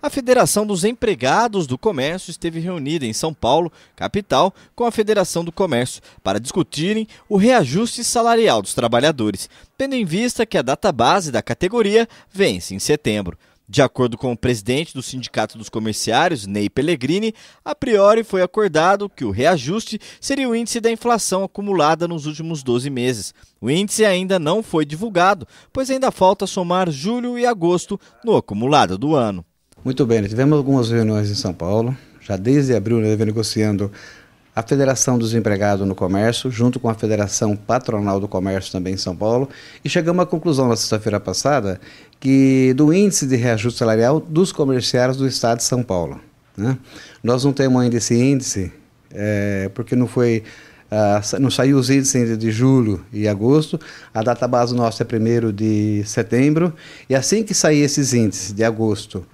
A Federação dos Empregados do Comércio esteve reunida em São Paulo, capital, com a Federação do Comércio para discutirem o reajuste salarial dos trabalhadores, tendo em vista que a data base da categoria vence em setembro. De acordo com o presidente do Sindicato dos Comerciários, Ney Pellegrini, a priori foi acordado que o reajuste seria o índice da inflação acumulada nos últimos 12 meses. O índice ainda não foi divulgado, pois ainda falta somar julho e agosto no acumulado do ano. Muito bem, tivemos algumas reuniões em São Paulo. Já desde abril, nós né, negociando a Federação dos Empregados no Comércio, junto com a Federação Patronal do Comércio também em São Paulo, e chegamos à conclusão na sexta-feira passada que do índice de reajuste salarial dos comerciários do Estado de São Paulo. Né? Nós não temos ainda esse índice, é, porque não foi. Uh, não saiu os índices ainda de julho e agosto, a data base nossa é 1 de setembro, e assim que sair esses índices de agosto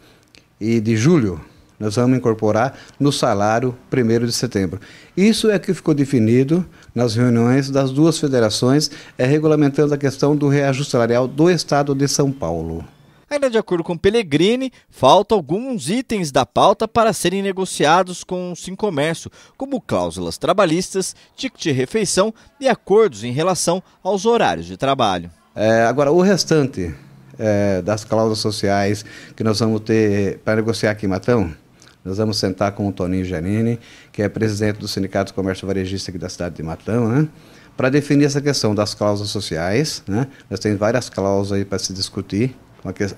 e de julho, nós vamos incorporar no salário 1 de setembro. Isso é que ficou definido nas reuniões das duas federações, é, regulamentando a questão do reajuste salarial do Estado de São Paulo. Ainda de acordo com Pellegrini, faltam alguns itens da pauta para serem negociados com o Sincomércio, como cláusulas trabalhistas, ticket de refeição e acordos em relação aos horários de trabalho. É, agora, o restante é, das cláusulas sociais que nós vamos ter para negociar aqui, Matão? Nós vamos sentar com o Toninho Janine, que é presidente do Sindicato do Comércio Varejista aqui da cidade de Matão, né? para definir essa questão das cláusulas sociais. Né? Nós temos várias cláusulas aí para se discutir,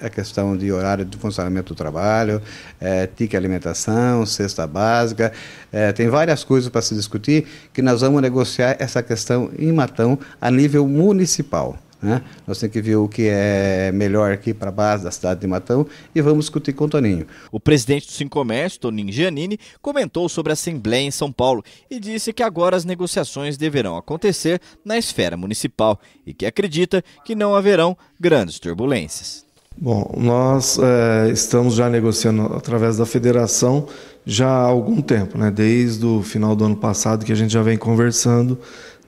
a questão de horário de funcionamento do trabalho, é, tique alimentação, cesta básica, é, tem várias coisas para se discutir que nós vamos negociar essa questão em Matão a nível municipal. Né? Nós temos que ver o que é melhor aqui para a base da cidade de Matão e vamos discutir com o Toninho. O presidente do Sincomércio, Toninho Giannini, comentou sobre a Assembleia em São Paulo e disse que agora as negociações deverão acontecer na esfera municipal e que acredita que não haverão grandes turbulências. Bom, nós é, estamos já negociando através da federação já há algum tempo, né? desde o final do ano passado que a gente já vem conversando,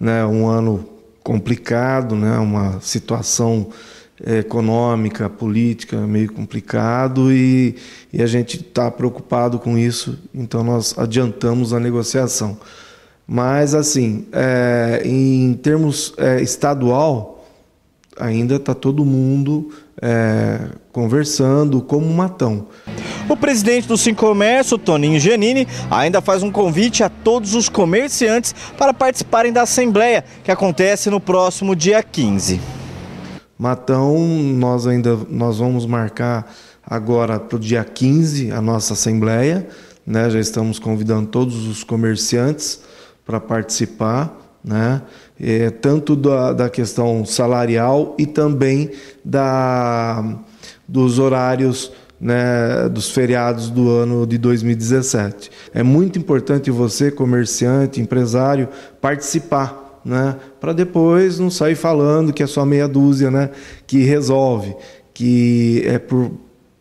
né? um ano complicado, né? uma situação é, econômica, política meio complicado e, e a gente está preocupado com isso, então nós adiantamos a negociação. Mas assim, é, em termos é, estadual, ainda está todo mundo é, conversando como matão. O presidente do Sincomércio, Toninho Genini, ainda faz um convite a todos os comerciantes para participarem da Assembleia, que acontece no próximo dia 15. Matão, nós ainda nós vamos marcar agora para o dia 15 a nossa Assembleia. Né? Já estamos convidando todos os comerciantes para participar. Né? É, tanto da, da questão salarial e também da, dos horários né, dos feriados do ano de 2017. É muito importante você, comerciante, empresário, participar. Né, para depois não sair falando que é só meia dúzia né, que resolve, que é por,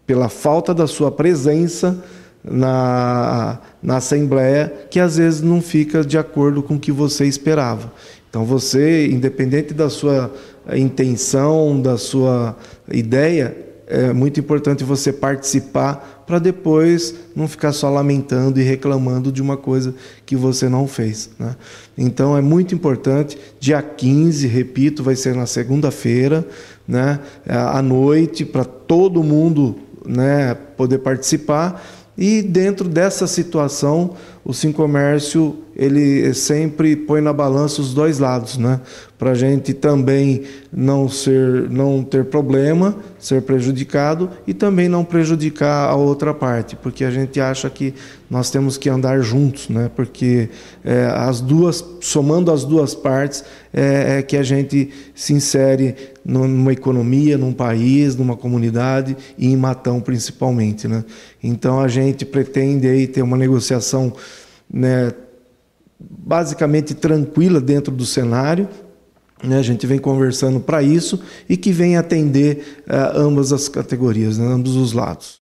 pela falta da sua presença na, na Assembleia que às vezes não fica de acordo com o que você esperava. Então você, independente da sua intenção, da sua ideia, é muito importante você participar para depois não ficar só lamentando e reclamando de uma coisa que você não fez. Né? Então é muito importante. Dia 15, repito, vai ser na segunda-feira, né? É, à noite, para todo mundo né, poder participar. E dentro dessa situação, o Sim Comércio ele sempre põe na balança os dois lados, né? Para a gente também não ser, não ter problema, ser prejudicado e também não prejudicar a outra parte, porque a gente acha que nós temos que andar juntos, né? Porque é, as duas, somando as duas partes, é, é que a gente se insere numa economia, num país, numa comunidade e em Matão principalmente, né? Então a gente pretende aí ter uma negociação né, basicamente tranquila dentro do cenário. Né, a gente vem conversando para isso e que vem atender uh, ambas as categorias, né, ambos os lados.